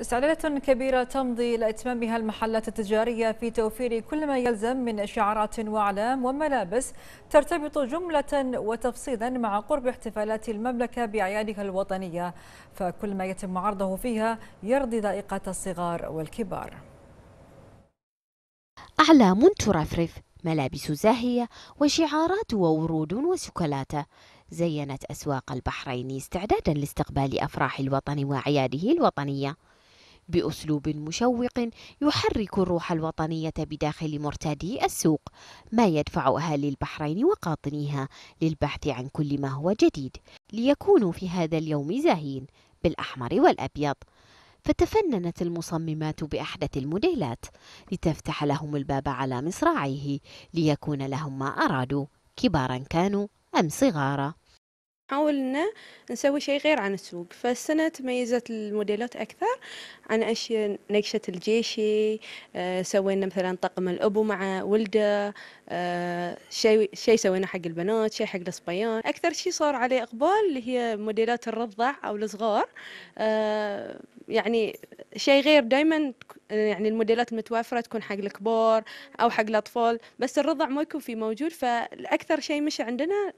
استعلالة كبيرة تمضي لإتمامها المحلات التجارية في توفير كل ما يلزم من شعارات وأعلام وملابس ترتبط جملة وتفصيلا مع قرب احتفالات المملكة بأعيادها الوطنية فكل ما يتم عرضه فيها يرضي ذائقة الصغار والكبار أعلام ترفرف ملابس زاهية وشعارات وورود وشوكولاتة زينت أسواق البحرين استعدادا لاستقبال أفراح الوطن وأعياده الوطنية بأسلوب مشوق يحرك الروح الوطنية بداخل مرتادي السوق ما يدفع أهالي البحرين وقاطنيها للبحث عن كل ما هو جديد ليكونوا في هذا اليوم زاهين بالأحمر والأبيض فتفننت المصممات بأحدث الموديلات لتفتح لهم الباب على مصراعيه ليكون لهم ما أرادوا كبارا كانوا أم صغارا نحاول ان نسوي شيء غير عن السوق فالسنه تميزت الموديلات اكثر عن اشياء نقشه الجيشي آه، سوينا مثلا طقم الابو مع ولده آه، شيء شيء سوينا حق البنات شيء حق الصبيان اكثر شيء صار عليه اقبال اللي هي موديلات الرضع او الصغار آه، يعني شيء غير دائما يعني الموديلات المتوفره تكون حق الكبار او حق الاطفال بس الرضع ما يكون في موجود فالاكثر شيء مش عندنا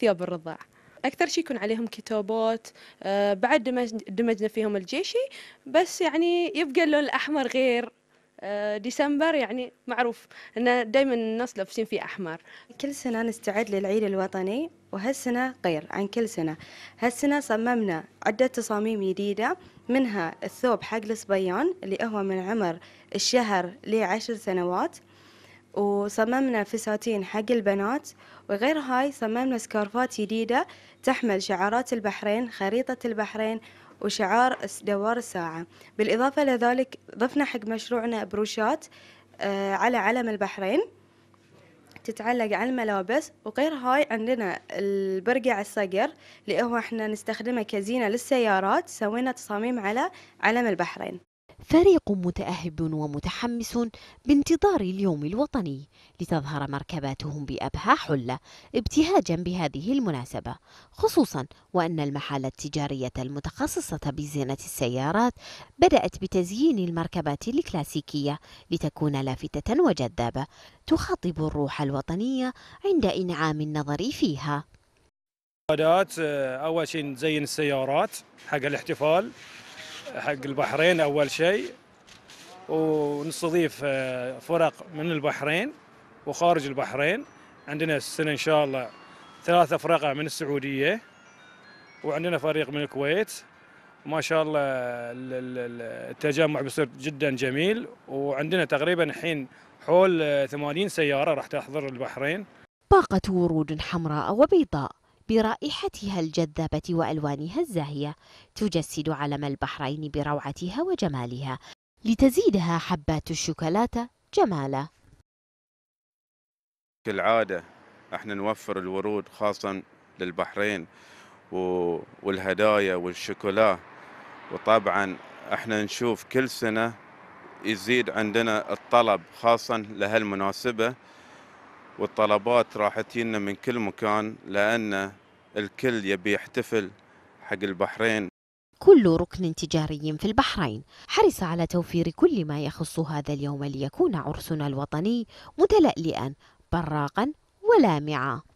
ثياب الرضع اكثر شيء يكون عليهم كتابات آه، بعد دمجنا فيهم الجيشي بس يعني يبقى اللون الاحمر غير آه، ديسمبر يعني معروف انه دائما الناس لابسين فيه احمر كل سنه نستعد للعيد الوطني وهالسنه غير عن كل سنه هالسنه صممنا عده تصاميم جديده منها الثوب حق الصبيان اللي هو من عمر الشهر لعشر سنوات وصممنا فساتين حق البنات وغير هاي صممنا سكارفات جديدة تحمل شعارات البحرين خريطة البحرين وشعار دوار الساعة بالإضافة لذلك ضفنا حق مشروعنا بروشات آه، على علم البحرين تتعلق على الملابس وغير هاي عندنا البرقع الصقر اللي هو احنا نستخدمه كزينة للسيارات سوينا تصاميم على علم البحرين فريق متأهب ومتحمس بانتظار اليوم الوطني لتظهر مركباتهم بأبهى حلة ابتهاجا بهذه المناسبة خصوصا وأن المحال التجارية المتخصصة بزينة السيارات بدأت بتزيين المركبات الكلاسيكية لتكون لافتة وجذابة تخاطب الروح الوطنية عند إنعام النظر فيها آه، أول شيء نزين السيارات حق الاحتفال حق البحرين أول شيء ونستضيف آه، فرق من البحرين وخارج البحرين عندنا السنة إن شاء الله ثلاثة فرقة من السعودية وعندنا فريق من الكويت ما شاء الله التجمع بيصير جدا جميل وعندنا تقريبا الحين حول 80 آه، سيارة راح تحضر البحرين باقة ورود حمراء وبيضاء برائحتها الجذابة وألوانها الزاهية تجسد علم البحرين بروعتها وجمالها لتزيدها حبات الشوكولاتة جمالا كالعادة احنا نوفر الورود خاصة للبحرين والهدايا والشوكولا وطبعا احنا نشوف كل سنة يزيد عندنا الطلب خاصة لهالمناسبة والطلبات راح تجينا من كل مكان لأن الكل يبي يحتفل حق البحرين كل ركن تجاري في البحرين حرص على توفير كل ما يخص هذا اليوم ليكون عرسنا الوطني متلألئا براقا ولامعا